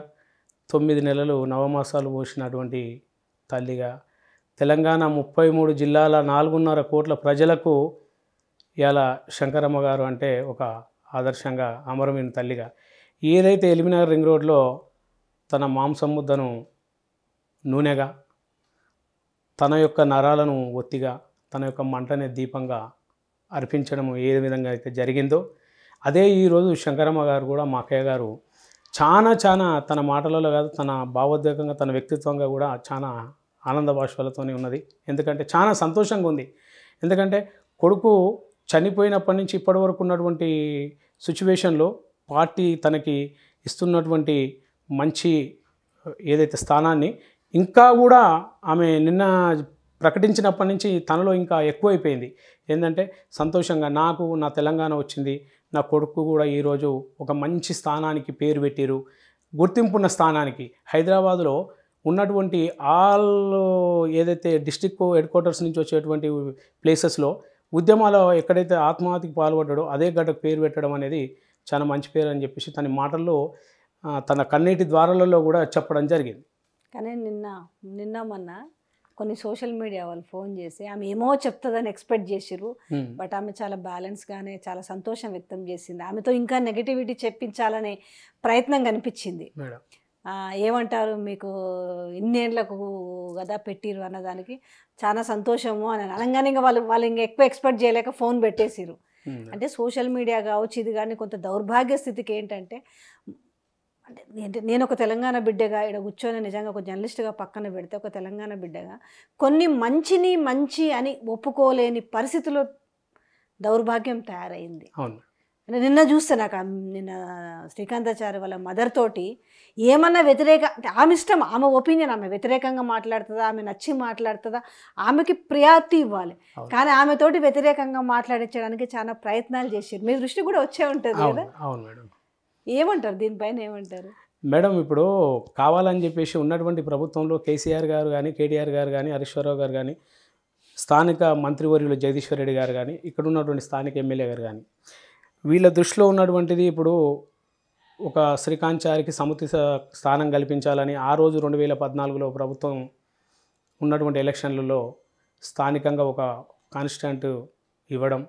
తొమ్మిది నెలలు నవమాసాలు పోసినటువంటి తల్లిగా తెలంగాణ ముప్పై మూడు జిల్లాల నాలుగున్నర కోట్ల ప్రజలకు ఇలా శంకరమ్మ గారు అంటే ఒక ఆదర్శంగా అమరమైన తల్లిగా ఏదైతే ఎలిమినగర్ రింగ్ రోడ్లో తన మాంసం ముద్దను నూనెగా తన యొక్క నరాలను ఒత్తిగా తన యొక్క మంటనే దీపంగా అర్పించడం ఏ విధంగా అయితే జరిగిందో అదే ఈరోజు శంకరమ్మ గారు కూడా మా అక్కయ్య గారు చాలా చాలా తన మాటలలో కాదు తన భావోద్వేగంగా తన వ్యక్తిత్వంగా కూడా చాలా ఆనంద భాషలతోనే ఉన్నది ఎందుకంటే చాలా సంతోషంగా ఉంది ఎందుకంటే కొడుకు చనిపోయినప్పటి నుంచి ఇప్పటి వరకు ఉన్నటువంటి సిచ్యువేషన్లో పార్టీ తనకి ఇస్తున్నటువంటి మంచి ఏదైతే స్థానాన్ని ఇంకా కూడా ఆమె నిన్న ప్రకటించినప్పటి నుంచి తనలో ఇంకా ఎక్కువైపోయింది ఏంటంటే సంతోషంగా నాకు నా తెలంగాణ వచ్చింది నా కొడుకు కూడా ఈరోజు ఒక మంచి స్థానానికి పేరు పెట్టారు గుర్తింపున్న స్థానానికి హైదరాబాదులో ఉన్నటువంటి ఆల్ ఏదైతే డిస్టిక్ హెడ్ క్వార్టర్స్ నుంచి వచ్చేటువంటి ప్లేసెస్లో ఉద్యమాలు ఎక్కడైతే ఆత్మహత్యకు పాల్పడ్డాడో అదే గడ్డకు పేరు పెట్టడం అనేది చాలా మంచి పేరు అని చెప్పేసి తన మాటల్లో తన కన్నీటి ద్వారాలలో కూడా చెప్పడం జరిగింది కానీ నిన్న నిన్న మొన్న కొన్ని సోషల్ మీడియా వాళ్ళు ఫోన్ చేసి ఆమె ఏమో చెప్తుందని ఎక్స్పెక్ట్ చేసిరు బట్ ఆమె చాలా బ్యాలెన్స్గానే చాలా సంతోషం వ్యక్తం చేసింది ఆమెతో ఇంకా నెగటివిటీ చెప్పించాలనే ప్రయత్నం కనిపించింది ఏమంటారు మీకు ఇన్నేళ్లకు కదా పెట్టిరు అన్నదానికి చాలా సంతోషము అని అనగానే ఇంకా వాళ్ళు వాళ్ళు ఇంకా ఎక్కువ ఎక్స్పెక్ట్ చేయలేక ఫోన్ పెట్టేసిరు అంటే సోషల్ మీడియా కావచ్చు ఇది కానీ కొంత దౌర్భాగ్య స్థితికి ఏంటంటే అంటే నేను ఒక తెలంగాణ బిడ్డగా ఇక్కడ కూర్చొని నిజంగా ఒక జర్నలిస్ట్గా పక్కన పెడితే ఒక తెలంగాణ బిడ్డగా కొన్ని మంచిని మంచి అని ఒప్పుకోలేని పరిస్థితిలో దౌర్భాగ్యం తయారైంది అవును అంటే నిన్న చూస్తే నాకు నిన్న శ్రీకాంతాచారి వాళ్ళ మదర్ తోటి ఏమన్నా వ్యతిరేక అంటే ఆమె ఇష్టం ఆమె ఒపీనియన్ ఆమె వ్యతిరేకంగా మాట్లాడుతుందా ఆమె నచ్చి మాట్లాడుతుందా ఆమెకి ప్రయారిటీ ఇవ్వాలి కానీ ఆమెతోటి వ్యతిరేకంగా మాట్లాడించడానికి చాలా ప్రయత్నాలు చేశారు మీ దృష్టి కూడా వచ్చే ఉంటుంది కదా అవును మేడం ఏమంటారు దీనిపైన ఏమంటారు మేడం ఇప్పుడు కావాలని చెప్పేసి ఉన్నటువంటి ప్రభుత్వంలో కేసీఆర్ గారు కానీ కేటీఆర్ గారు కానీ హరీశ్వరరావు గారు కానీ స్థానిక మంత్రివర్యులు జగదీశ్వర్ రెడ్డి గారు కానీ ఇక్కడ ఉన్నటువంటి స్థానిక ఎమ్మెల్యే గారు కానీ వీళ్ళ దృష్టిలో ఉన్నటువంటిది ఇప్పుడు ఒక శ్రీకాంత్ చారికి సముతి స్థానం కల్పించాలని ఆ రోజు రెండు వేల పద్నాలుగులో ప్రభుత్వం ఉన్నటువంటి ఎలక్షన్లలో స్థానికంగా ఒక కాన్స్టెంట్ ఇవ్వడం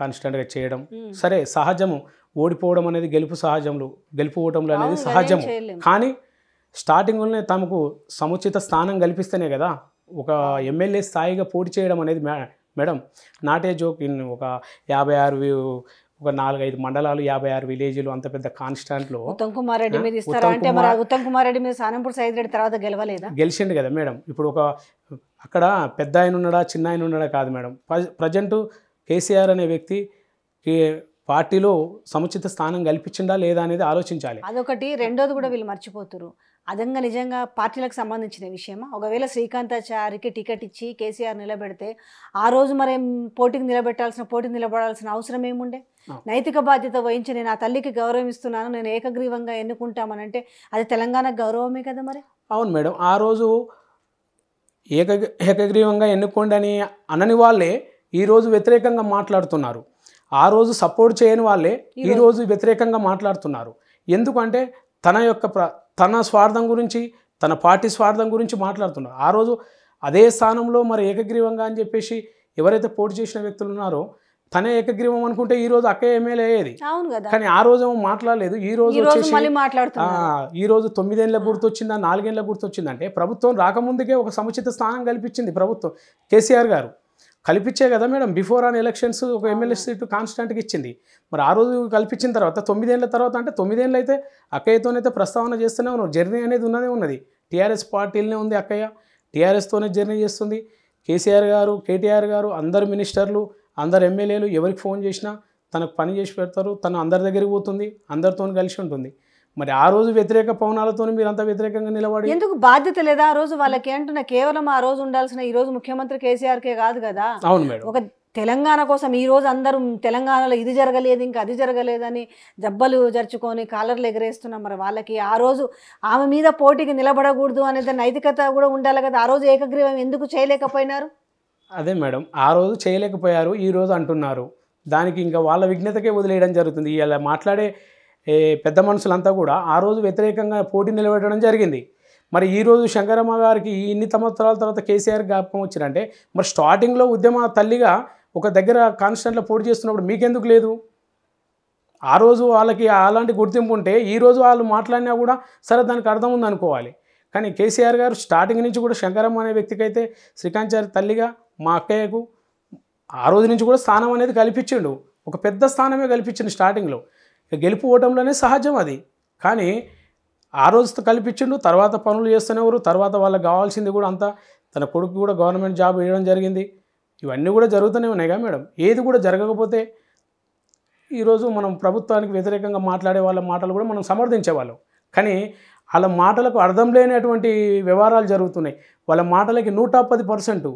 కాన్స్టెంట్గా చేయడం సరే సహజము ఓడిపోవడం అనేది గెలుపు సహజములు గెలుపు ఓటములు అనేది సహజము కానీ స్టార్టింగ్లోనే తమకు సముచిత స్థానం కల్పిస్తేనే కదా ఒక ఎమ్మెల్యే స్థాయిగా పోటీ చేయడం అనేది మేడం నాటే జోక్ ఇన్ ఒక యాభై ఆరు ఒక నాలుగైదు మండలాలు యాభై ఆరు విలేజ్లు అంత పెద్ద కాన్స్టాంట్ లో ఉత్తమ్ కుమార్ రెడ్డి మీద ఇస్తారా అంటే మరి ఉత్తమ్ కుమార్ రెడ్డి మీద సానంపూర్ సైజ్ రెడ్డి తర్వాత గెలవలేదా గెలిచిండు కదా మేడం ఇప్పుడు ఒక అక్కడ పెద్ద ఆయన ఉన్నాడా చిన్న ఆయన ఉన్నాడా కాదు మేడం ప్రజెంట్ కేసీఆర్ అనే వ్యక్తి పార్టీలో సముచిత స్థానం కల్పించిందా లేదా అనేది ఆలోచించాలి అదొకటి రెండోది కూడా వీళ్ళు మర్చిపోతున్నారు అదంగా నిజంగా పార్టీలకు సంబంధించిన విషయమా ఒకవేళ శ్రీకాంతాచారికి టికెట్ ఇచ్చి కేసీఆర్ నిలబెడితే ఆ రోజు మరేం పోటీకి నిలబెట్టాల్సిన పోటీకి నిలబడాల్సిన అవసరం ఏముండే నైతిక బాధ్యత వహించి నేను ఆ తల్లికి గౌరవం ఇస్తున్నాను నేను ఏకగ్రీవంగా ఎన్నుకుంటామనంటే అది తెలంగాణ గౌరవమే కదా మరి అవును మేడం ఆ రోజు ఏక ఏకగ్రీవంగా ఎన్నుకోండి అని అనని వాళ్ళే ఈరోజు వ్యతిరేకంగా మాట్లాడుతున్నారు ఆ రోజు సపోర్ట్ చేయని వాళ్ళే ఈరోజు వ్యతిరేకంగా మాట్లాడుతున్నారు ఎందుకంటే తన యొక్క ప్ర తన స్వార్థం గురించి తన పార్టీ స్వార్థం గురించి మాట్లాడుతున్నారు ఆ రోజు అదే స్థానంలో మరి ఏకగ్రీవంగా అని చెప్పేసి ఎవరైతే పోటీ చేసిన వ్యక్తులు ఉన్నారో తనే ఏకగ్రీవం అనుకుంటే ఈ రోజు అక్కే ఎమ్మెల్యే అయ్యేది కానీ ఆ రోజు ఏమో మాట్లాడలేదు ఈ రోజు వచ్చేసి ఈ రోజు తొమ్మిదేళ్ళ గుర్తొచ్చిందా నాలుగేళ్ళ గుర్తొచ్చిందంటే ప్రభుత్వం రాకముందుకే ఒక సముచిత స్థానం కల్పించింది ప్రభుత్వం కేసీఆర్ గారు కల్పించే కదా మేడం బిఫోర్ ఆన్ ఎలక్షన్స్ ఒక ఎమ్మెల్యే సీటు కాన్స్టెంట్గా ఇచ్చింది మరి ఆ రోజు కల్పించిన తర్వాత తొమ్మిదేళ్ళ తర్వాత అంటే తొమ్మిదేళ్ళు అయితే అక్కయ్యతోనైతే ప్రస్తావన చేస్తూనే ఉన్నారు జర్నీ అనేది ఉన్నదే ఉన్నది టీఆర్ఎస్ పార్టీలనే ఉంది అక్కయ్య టీఆర్ఎస్తోనే జర్నీ చేస్తుంది కేసీఆర్ గారు కేటీఆర్ గారు అందరు మినిస్టర్లు అందరు ఎమ్మెల్యేలు ఎవరికి ఫోన్ చేసినా తనకు పని చేసి పెడతారు తను అందరి దగ్గరికి పోతుంది అందరితో కలిసి ఉంటుంది మరి ఆ రోజు వ్యతిరేక పవనాలతో మీరు అంత వ్యతిరేకంగా నిలబడి ఎందుకు బాధ్యత లేదా ఆ రోజు వాళ్ళకి ఏంటన్నా కేవలం ఆ రోజు ఉండాల్సిన ఈ రోజు ముఖ్యమంత్రి కేసీఆర్కే కాదు కదా అవును మేడం ఒక తెలంగాణ కోసం ఈ రోజు అందరూ తెలంగాణలో ఇది జరగలేదు ఇంకా అది జరగలేదని జబ్బలు జరుచుకొని కాలర్లు ఎగరేస్తున్నాం మరి వాళ్ళకి ఆ రోజు ఆమె మీద పోటీకి నిలబడకూడదు అనే నైతికత కూడా ఉండాలి కదా ఆ రోజు ఏకగ్రీవం ఎందుకు చేయలేకపోయినారు అదే మేడం ఆ రోజు చేయలేకపోయారు ఈ రోజు అంటున్నారు దానికి ఇంకా వాళ్ళ విఘ్నతకే వదిలేయడం జరుగుతుంది ఇలా మాట్లాడే పెద్ద మనుషులంతా కూడా ఆ రోజు వ్యతిరేకంగా పోటీ నిలబెట్టడం జరిగింది మరి ఈరోజు శంకరమ్మ గారికి ఇన్ని సంవత్సరాల తర్వాత కేసీఆర్ జ్ఞాపకం వచ్చినంటే మరి స్టార్టింగ్లో ఉద్యమ తల్లిగా ఒక దగ్గర కాన్స్టెంట్లో పోటీ చేస్తున్నప్పుడు మీకెందుకు లేదు ఆ రోజు వాళ్ళకి అలాంటి గుర్తింపు ఉంటే ఈరోజు వాళ్ళు మాట్లాడినా కూడా సరే దానికి అర్థం ఉందనుకోవాలి కానీ కేసీఆర్ గారు స్టార్టింగ్ నుంచి కూడా శంకరమ్మ అనే వ్యక్తికి అయితే శ్రీకాంచారి తల్లిగా మా అక్కయ్యకు ఆ రోజు నుంచి కూడా స్థానం అనేది కల్పించిండు ఒక పెద్ద స్థానమే కల్పించింది స్టార్టింగ్లో గెలుపు ఓటంలోనే సహజం అది కానీ ఆ రోజుతో కల్పించిండు తర్వాత పనులు చేస్తూనేవారు తర్వాత వాళ్ళకి కావాల్సింది కూడా అంతా తన కొడుకు కూడా గవర్నమెంట్ జాబ్ వేయడం జరిగింది ఇవన్నీ కూడా జరుగుతూనే ఉన్నాయిగా మేడం ఏది కూడా జరగకపోతే ఈరోజు మనం ప్రభుత్వానికి వ్యతిరేకంగా మాట్లాడే వాళ్ళ మాటలు కూడా మనం సమర్థించేవాళ్ళం కానీ వాళ్ళ మాటలకు అర్థం లేనటువంటి వ్యవహారాలు జరుగుతున్నాయి వాళ్ళ మాటలకి నూట పది పర్సెంట్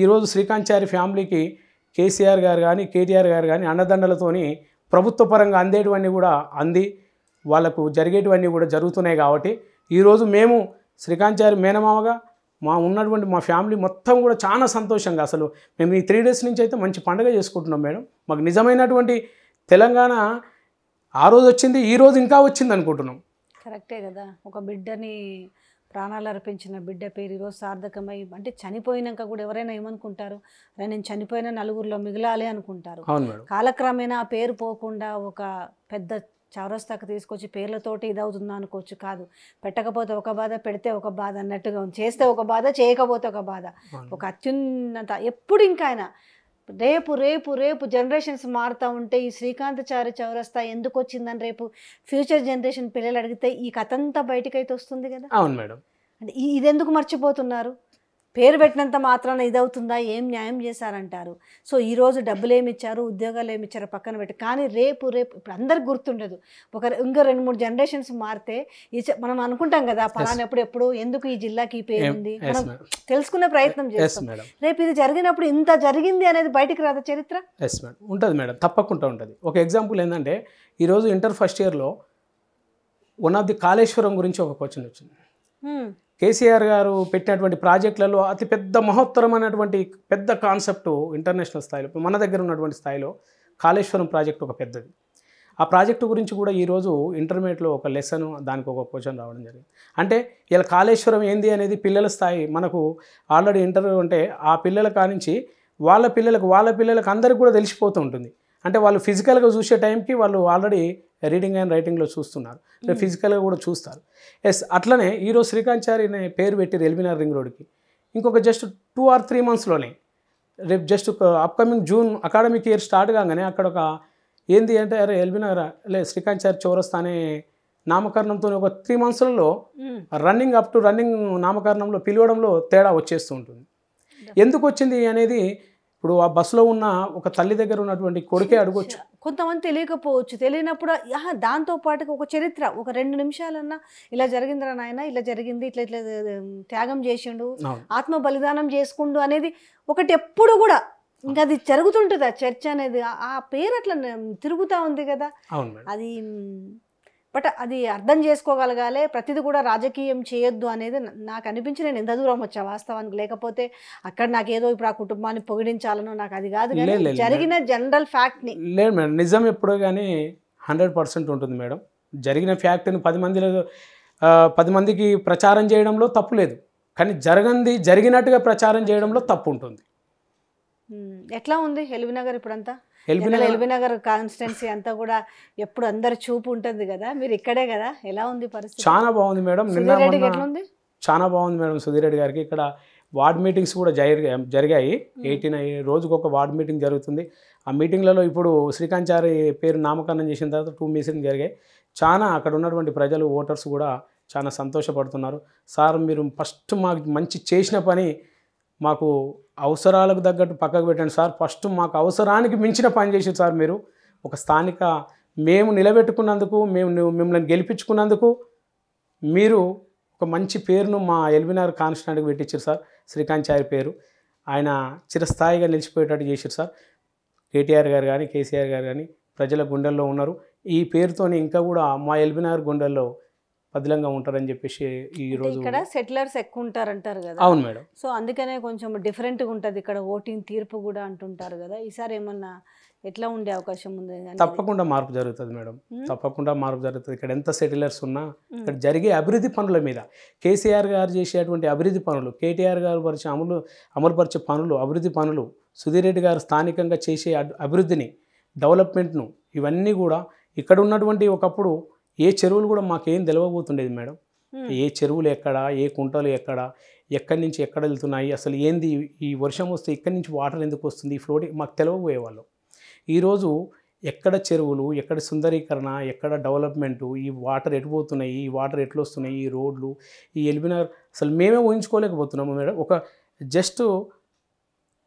ఈరోజు శ్రీకాంత్ చారి ఫ్యామిలీకి కేసీఆర్ గారు కానీ కేటీఆర్ గారు కానీ అండదండలతోని ప్రభుత్వ పరంగా అందేటివన్నీ కూడా అంది వాళ్ళకు జరిగేటివన్నీ కూడా జరుగుతున్నాయి కాబట్టి ఈరోజు మేము శ్రీకాంత్చారి మేనమామగా మా ఉన్నటువంటి మా ఫ్యామిలీ మొత్తం కూడా చాలా సంతోషంగా అసలు మేము ఈ త్రీ డేస్ నుంచి అయితే మంచి పండుగ చేసుకుంటున్నాం మేడం మాకు నిజమైనటువంటి తెలంగాణ ఆ రోజు వచ్చింది ఈ రోజు ఇంకా వచ్చింది అనుకుంటున్నాం కరెక్టే కదా ఒక బిడ్డని ప్రాణాలు అర్పించిన బిడ్డ పేరు ఈరోజు సార్థకమై అంటే చనిపోయినాక కూడా ఎవరైనా ఏమనుకుంటారు అరే నేను చనిపోయిన నలుగురిలో మిగలాలి అనుకుంటారు కాలక్రమేణా ఆ పేరు పోకుండా ఒక పెద్ద చౌరస్తాకు తీసుకొచ్చి పేర్లతోటి ఇదవుతుందా అనుకోవచ్చు కాదు పెట్టకపోతే ఒక బాధ పెడితే ఒక బాధ అన్నట్టుగా చేస్తే ఒక బాధ చేయకపోతే ఒక బాధ ఒక అత్యున్నత ఎప్పుడు ఇంకా ఆయన రేపు రేపు రేపు జనరేషన్స్ మారుతూ ఉంటే ఈ శ్రీకాంతచారి చౌరస్తా ఎందుకు వచ్చిందని రేపు ఫ్యూచర్ జనరేషన్ పిల్లలు అడిగితే ఈ కథ అంతా బయటకైతే వస్తుంది కదా అవును మేడం అంటే ఇదెందుకు మర్చిపోతున్నారు పేరు పెట్టినంత మాత్రాన ఇదవుతుందా ఏం న్యాయం చేశారంటారు సో ఈరోజు డబ్బులు ఏమి ఇచ్చారు ఉద్యోగాలు ఏమి ఇచ్చారు పక్కన పెట్టి కానీ రేపు రేపు ఇప్పుడు అందరికి గుర్తుండదు ఒక ఇంకా రెండు మూడు జనరేషన్స్ మారితే ఈ మనం అనుకుంటాం కదా పలాన ఎప్పుడు ఎందుకు ఈ జిల్లాకి ఈ పేరు ఉంది మనం తెలుసుకునే ప్రయత్నం చేస్తాం రేపు ఇది జరిగినప్పుడు ఇంత జరిగింది అనేది బయటకు రాదు చరిత్ర ఎస్ మేడం ఉంటుంది మేడం తప్పకుండా ఉంటుంది ఒక ఎగ్జాంపుల్ ఏంటంటే ఈరోజు ఇంటర్ ఫస్ట్ ఇయర్లో వన్ ఆఫ్ ది కాళేశ్వరం గురించి ఒక క్వశ్చన్ వచ్చింది కేసీఆర్ గారు పెట్టినటువంటి ప్రాజెక్టులలో అతి పెద్ద మహోత్తరమైనటువంటి పెద్ద కాన్సెప్టు ఇంటర్నేషనల్ స్థాయిలో మన దగ్గర ఉన్నటువంటి స్థాయిలో కాళేశ్వరం ప్రాజెక్టు ఒక పెద్దది ఆ ప్రాజెక్టు గురించి కూడా ఈరోజు ఇంటర్మీడియట్లో ఒక లెసన్ దానికి ఒక క్వశ్చన్ రావడం జరిగింది అంటే ఇలా కాళేశ్వరం ఏంది అనేది పిల్లల స్థాయి మనకు ఆల్రెడీ ఇంటర్ అంటే ఆ పిల్లల కానించి వాళ్ళ పిల్లలకు వాళ్ళ పిల్లలకు అందరికీ కూడా తెలిసిపోతూ ఉంటుంది అంటే వాళ్ళు ఫిజికల్గా చూసే టైంకి వాళ్ళు ఆల్రెడీ రీడింగ్ అండ్ రైటింగ్లో చూస్తున్నారు లేదా ఫిజికల్గా కూడా చూస్తారు ఎస్ అట్లనే ఈరోజు శ్రీకాంచారి అనే పేరు పెట్టి ఎల్బినార్ రింగ్ రోడ్కి ఇంకొక జస్ట్ టూ ఆర్ త్రీ మంత్స్లోనే రేపు just upcoming June academic year start కాగానే అక్కడ ఒక ఏంది అంటే అరే ఎల్బినార్ లే శ్రీకాంత్ చారి చౌరస్తా అనే నామకరణంతో ఒక త్రీ మంత్స్లలో రన్నింగ్ అప్ టు రన్నింగ్ నామకరణంలో పిలవడంలో తేడా వచ్చేస్తూ ఉంటుంది ఎందుకు వచ్చింది అనేది ఇప్పుడు ఆ బస్సులో ఉన్న ఒక తల్లి దగ్గర ఉన్నటువంటి కొడుకే అడగొచ్చు కొంతమంది తెలియకపోవచ్చు తెలియనప్పుడు దాంతో పాటుగా ఒక చరిత్ర ఒక రెండు నిమిషాలన్నా ఇలా జరిగిందిరా నాయన ఇలా జరిగింది ఇట్లా ఇట్లా త్యాగం చేసిండు ఆత్మ బలిదానం చేసుకుండు అనేది ఒకటి ఎప్పుడు కూడా ఇంకా అది జరుగుతుంటుంది ఆ చర్చ అనేది ఆ పేరు అట్లా తిరుగుతూ ఉంది కదా అది బట్ అది అర్థం చేసుకోగలగాలే ప్రతిదీ కూడా రాజకీయం చేయొద్దు అనేది నాకు అనిపించి నేను ఎంత దూరం వచ్చా వాస్తవానికి లేకపోతే అక్కడ నాకు ఏదో ఇప్పుడు ఆ కుటుంబాన్ని పొగిడించాలనో నాకు అది కాదు జరిగిన జనరల్ ఫ్యాక్ట్ని లేదు మేడం నిజం ఎప్పుడో కానీ హండ్రెడ్ పర్సెంట్ ఉంటుంది మేడం జరిగిన ఫ్యాక్ట్ని పది మందిలో పది మందికి ప్రచారం చేయడంలో తప్పు లేదు కానీ జరగంది జరిగినట్టుగా ప్రచారం చేయడంలో తప్పు ఉంటుంది ఎట్లా ఉంది హెల్వినగర్ ఇప్పుడంతా ఎల్బీ నగర్ కాన్స్టిట్యున్సీ అంతా కూడా ఎప్పుడు అందరు చూపు ఉంటుంది కదా మీరు ఇక్కడే కదా ఎలా ఉంది పరిస్థితి చాలా బాగుంది మేడం నిన్న చాలా బాగుంది మేడం సుధీర్ రెడ్డి గారికి ఇక్కడ వార్డ్ మీటింగ్స్ కూడా జరిగాయి ఎయిటీన్ రోజుకు ఒక వార్డ్ మీటింగ్ జరుగుతుంది ఆ మీటింగ్లలో ఇప్పుడు శ్రీకాంచారి పేరు నామకరణం చేసిన తర్వాత టూ మీసింగ్ జరిగాయి చాలా అక్కడ ఉన్నటువంటి ప్రజలు ఓటర్స్ కూడా చాలా సంతోషపడుతున్నారు సార్ మీరు ఫస్ట్ మాకు మంచి చేసిన పని మాకు అవసరాలకు తగ్గట్టు పక్కకు పెట్టండి సార్ ఫస్ట్ మాకు అవసరానికి మించిన పని చేసి సార్ మీరు ఒక స్థానిక మేము నిలబెట్టుకున్నందుకు మేము మిమ్మల్ని గెలిపించుకున్నందుకు మీరు ఒక మంచి పేరును మా ఎల్బీనగర్ కాన్స్టాంట్కి పెట్టించారు సార్ శ్రీకాంత్ చారి పేరు ఆయన చిరస్థాయిగా నిలిచిపోయేటట్టు చేశారు సార్ కేటీఆర్ గారు కానీ కేసీఆర్ గారు కానీ ప్రజల గుండెల్లో ఉన్నారు ఈ పేరుతోనే ఇంకా కూడా మా ఎల్బినార్ గుండెల్లో అదిలంగా ఉంటారని చెప్పేసి ఈ రోజు ఇక్కడ సెటిలర్స్ ఎక్కువ ఉంటారు అంటారు కదా అవును మేడం సో అందుకనే కొంచెం డిఫరెంట్గా ఉంటుంది ఇక్కడ ఓటింగ్ తీర్పు కూడా అంటుంటారు కదా ఈసారి ఏమన్నా ఎట్లా ఉండే అవకాశం ఉంది తప్పకుండా మార్పు జరుగుతుంది మేడం తప్పకుండా మార్పు జరుగుతుంది ఇక్కడ ఎంత సెటిలర్స్ ఉన్నా ఇక్కడ జరిగే అభివృద్ధి పనుల మీద కేసీఆర్ గారు చేసేటువంటి అభివృద్ధి పనులు కేటీఆర్ గారు పరిచే అమలు అమలుపరిచే పనులు అభివృద్ధి పనులు సుధీర్ రెడ్డి గారు స్థానికంగా చేసే అభివృద్ధిని డెవలప్మెంట్ను ఇవన్నీ కూడా ఇక్కడ ఉన్నటువంటి ఒకప్పుడు ఏ చెరువులు కూడా మాకేం తెలియబోతుండేది మేడం ఏ చెరువులు ఎక్కడ ఏ కుంటలు ఎక్కడ ఎక్కడి నుంచి ఎక్కడ వెళ్తున్నాయి అసలు ఏంది ఈ వర్షం వస్తే ఇక్కడి నుంచి వాటర్ ఎందుకు వస్తుంది ఈ ఫ్లోటింగ్ మాకు తెలియబోయేవాళ్ళు ఈరోజు ఎక్కడ చెరువులు ఎక్కడ సుందరీకరణ ఎక్కడ డెవలప్మెంటు ఈ వాటర్ ఎటు పోతున్నాయి ఈ వాటర్ ఎట్లు వస్తున్నాయి ఈ రోడ్లు ఈ ఎల్బినగర్ అసలు మేమే ఊహించుకోలేకపోతున్నాము మేడం ఒక just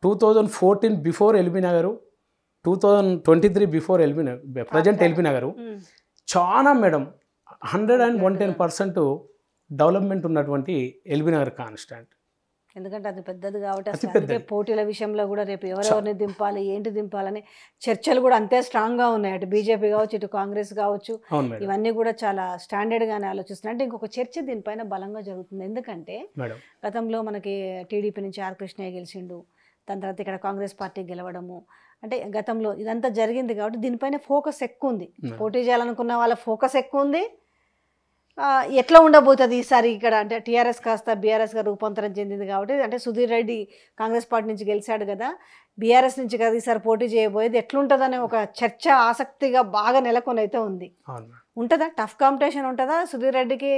two thousand fourteen before LB two thousand twenty three before LB Nagar present LB చాలా madam hundred and one ten percent development ఉన్నటువంటి ఎల్బీ నగర్ కాన్స్టాంట్ ఎందుకంటే అది పెద్దది కాబట్టి పోటీల విషయంలో కూడా రేపు ఎవరెవరిని దింపాలి ఏంటి దింపాలని చర్చలు కూడా అంతే స్ట్రాంగ్గా ఉన్నాయి అటు బీజేపీ కావచ్చు ఇటు కాంగ్రెస్ కావచ్చు ఇవన్నీ కూడా చాలా స్టాండర్డ్గానే ఆలోచిస్తున్నాయి అంటే ఇంకొక చర్చ దీనిపైన బలంగా జరుగుతుంది ఎందుకంటే గతంలో మనకి టీడీపీ నుంచి ఆర్ కృష్ణయ్య గెలిచిండు దాని తర్వాత ఇక్కడ కాంగ్రెస్ పార్టీ గెలవడము అంటే గతంలో ఇదంతా జరిగింది కాబట్టి దీనిపైన ఫోకస్ ఎక్కువ ఉంది పోటీ చేయాలనుకున్న వాళ్ళ ఫోకస్ ఎక్కువ ఉంది ఎట్లా ఉండబోతుంది ఈసారి ఇక్కడ అంటే టీఆర్ఎస్ కాస్త బీఆర్ఎస్గా రూపాంతరం చెందింది కాబట్టి అంటే సుధీర్ రెడ్డి కాంగ్రెస్ పార్టీ నుంచి గెలిచాడు కదా బీఆర్ఎస్ నుంచి కదా ఈసారి పోటీ చేయబోయేది ఎట్లుంటుందనే ఒక చర్చ ఆసక్తిగా బాగా నెలకొని అయితే ఉంది ఉంటుందా టఫ్ కాంపిటీషన్ ఉంటుందా సుధీర్ రెడ్డికి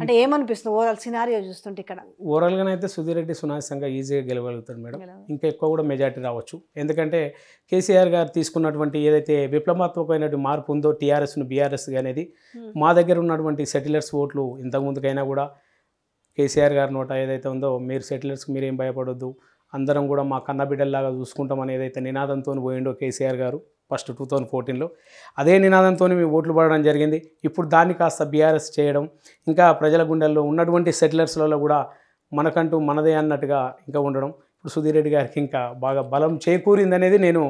అంటే ఏమనిపిస్తుంది ఓవరాల్ సినారియో చూస్తుంటే ఇక్కడ ఓవరాల్గానే అయితే సుధీర్ రెడ్డి సునాయసంగా ఈజీగా గెలవగలుగుతాడు మేడం ఇంకా ఎక్కువ కూడా మెజార్టీ రావచ్చు ఎందుకంటే కేసీఆర్ గారు తీసుకున్నటువంటి ఏదైతే విప్లవాత్మకమైనటువంటి మార్పు ఉందో టీఆర్ఎస్ను బీఆర్ఎస్ అనేది hmm. మా దగ్గర ఉన్నటువంటి సెటిలర్స్ ఓట్లు ఇంతకుముందుకైనా కూడా కేసీఆర్ గారి నోట ఏదైతే ఉందో మీరు సెటిలర్స్కి మీరేం భయపడొద్దు అందరం కూడా మా కన్నబిడ్డల్లాగా చూసుకుంటాం అని ఏదైతే నినాదంతో పోయిండో కేసీఆర్ గారు ఫస్ట్ టూ థౌజండ్ ఫోర్టీన్లో అదే నినాదంతో మేము ఓట్లు పడడం జరిగింది ఇప్పుడు దాన్ని కాస్త బీఆర్ఎస్ చేయడం ఇంకా ప్రజల గుండెల్లో ఉన్నటువంటి సెటిలర్స్లలో కూడా మనకంటూ మనదే అన్నట్టుగా ఇంకా ఉండడం ఇప్పుడు సుధీర్ రెడ్డి గారికి ఇంకా బాగా బలం చేకూరిందనేది నేను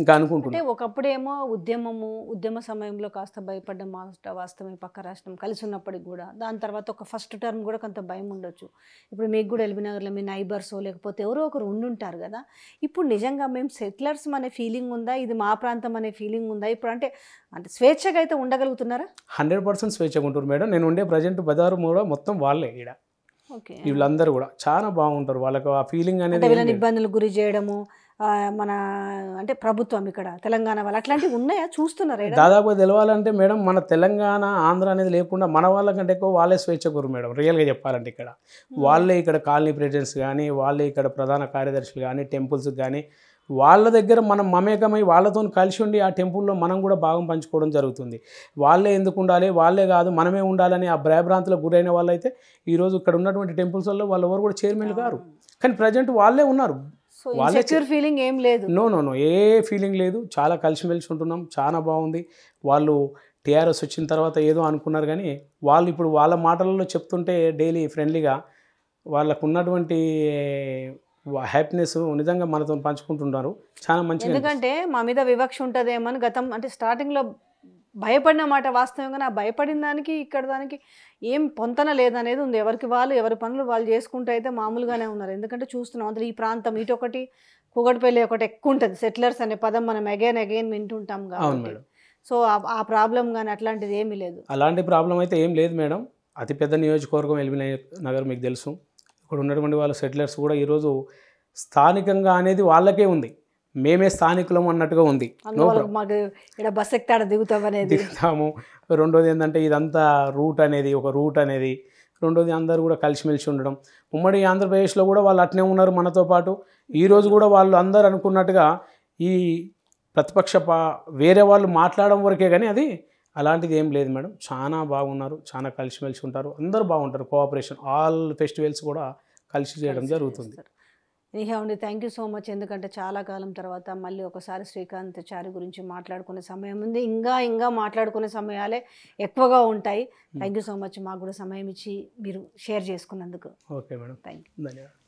ఇంకా అనుకుంటున్నా ఒకప్పుడేమో ఉద్యమము ఉద్యమ సమయంలో కాస్త భయపడ్డ వాస్తవమే పక్క రాష్ట్రం కలిసి ఉన్నప్పటికి కూడా దాని తర్వాత ఒక ఫస్ట్ టర్మ్ కూడా కొంత భయం ఉండొచ్చు ఇప్పుడు మీకు కూడా ఎల్బీనగర్లో మీ నైబర్సో లేకపోతే ఎవరో ఒకరు ఉండుంటారు కదా ఇప్పుడు నిజంగా మేము సెటిలర్స్ అనే ఫీలింగ్ ఉందా ఇది మా ప్రాంతం అనే ఫీలింగ్ ఉందా ఇప్పుడు అంటే అంటే స్వేచ్ఛగా అయితే ఉండగలుగుతున్నారా హండ్రెడ్ పర్సెంట్ స్వేచ్ఛగా ఉంటారు మేడం నేను ఉండే ప్రజెంట్ బజారు కూడా మొత్తం వాళ్ళే ఇక్కడ వీళ్ళందరూ కూడా చాలా బాగుంటారు వాళ్ళకు ఆ ఫీలింగ్ అనేది ఇబ్బందులు గురి చేయడము మన అంటే ప్రభుత్వం ఇక్కడ తెలంగాణ వాళ్ళు అట్లాంటివి ఉన్నాయా చూస్తున్నారా దాదాపు తెలవాలంటే మేడం మన తెలంగాణ ఆంధ్ర అనేది లేకుండా మన వాళ్ళకంటే ఎక్కువ వాళ్ళే స్వేచ్ఛ గురు మేడం రియల్గా చెప్పాలంటే ఇక్కడ వాళ్ళే ఇక్కడ కాలనీ ప్రెసిడెంట్స్ కానీ వాళ్ళే ఇక్కడ ప్రధాన కార్యదర్శులు కానీ టెంపుల్స్ కానీ వాళ్ళ దగ్గర మనం మమేకమై వాళ్ళతో కలిసి ఉండి ఆ టెంపుల్లో మనం కూడా భాగం పంచుకోవడం జరుగుతుంది వాళ్ళే ఎందుకు ఉండాలి వాళ్ళే కాదు మనమే ఉండాలని ఆ భయభ్రాంతులకు గురైన వాళ్ళైతే ఈరోజు ఇక్కడ ఉన్నటువంటి టెంపుల్స్లో వాళ్ళు ఎవరు కూడా చైర్మన్లు గారు కానీ ప్రజెంట్ వాళ్ళే ఉన్నారు వాళ్ళే ఫీలింగ్ ఏం లేదు నో నో నో ఏ ఫీలింగ్ లేదు చాలా కలిసిమెలిసి ఉంటున్నాం చాలా బాగుంది వాళ్ళు టీఆర్ఎస్ వచ్చిన తర్వాత ఏదో అనుకున్నారు కానీ వాళ్ళు ఇప్పుడు వాళ్ళ మాటలలో చెప్తుంటే డైలీ ఫ్రెండ్లీగా వాళ్ళకు ఉన్నటువంటి హ్యాపీనెస్ నిజంగా మనతో పంచుకుంటున్నారు చాలా మంచి ఎందుకంటే మా మీద వివక్ష ఉంటుందేమని గతం అంటే స్టార్టింగ్లో భయపడిన మాట వాస్తవంగా నా భయపడిన దానికి ఇక్కడ దానికి ఏం పొంతన లేదనేది ఉంది ఎవరికి వాళ్ళు ఎవరి పనులు వాళ్ళు చేసుకుంటూ అయితే మామూలుగానే ఉన్నారు ఎందుకంటే చూస్తున్నాం అందులో ఈ ప్రాంతం ఇటు ఒకటి కూగడపల్లి ఒకటి ఎక్కువ ఉంటుంది సెటిలర్స్ అనే పదం మనం అగైన్ అగైన్ వింటుంటాం కాబట్టి సో ఆ ప్రాబ్లం కానీ అట్లాంటిది ఏమీ లేదు అలాంటి ప్రాబ్లం అయితే ఏం లేదు మేడం అతిపెద్ద నియోజకవర్గం ఎల్బీ నగర్ మీకు తెలుసు ఇక్కడ ఉన్నటువంటి వాళ్ళు సెటిలర్స్ కూడా ఈరోజు స్థానికంగా అనేది వాళ్ళకే ఉంది మేమే స్థానికులం అన్నట్టుగా ఉంది మాకు ఇక్కడ బస్ ఎక్కడ దిగుతాం అనేది దిగుతాము రెండోది ఏంటంటే ఇదంతా రూట్ అనేది ఒక రూట్ అనేది రెండోది అందరూ కూడా కలిసిమెలిసి ఉండడం ఉమ్మడి ఆంధ్రప్రదేశ్లో కూడా వాళ్ళు అట్నే ఉన్నారు మనతో పాటు ఈరోజు కూడా వాళ్ళు అందరు అనుకున్నట్టుగా ఈ ప్రతిపక్ష వేరే వాళ్ళు మాట్లాడడం వరకే కానీ అది అలాంటిది ఏం లేదు మేడం చాలా బాగున్నారు చాలా కలిసిమెలిసి ఉంటారు అందరూ బాగుంటారు కోఆపరేషన్ ఆల్ ఫెస్టివల్స్ కూడా కలిసి చేయడం జరుగుతుంది ఉండి థ్యాంక్ యూ సో మచ్ ఎందుకంటే చాలా కాలం తర్వాత మళ్ళీ ఒకసారి శ్రీకాంత్ చారి గురించి మాట్లాడుకునే సమయం ఉంది ఇంకా ఇంకా మాట్లాడుకునే సమయాలే ఎక్కువగా ఉంటాయి థ్యాంక్ యూ సో మచ్ మాకు కూడా సమయం ఇచ్చి మీరు షేర్ చేసుకున్నందుకు ఓకే మేడం థ్యాంక్ యూ ధన్యవాదాలు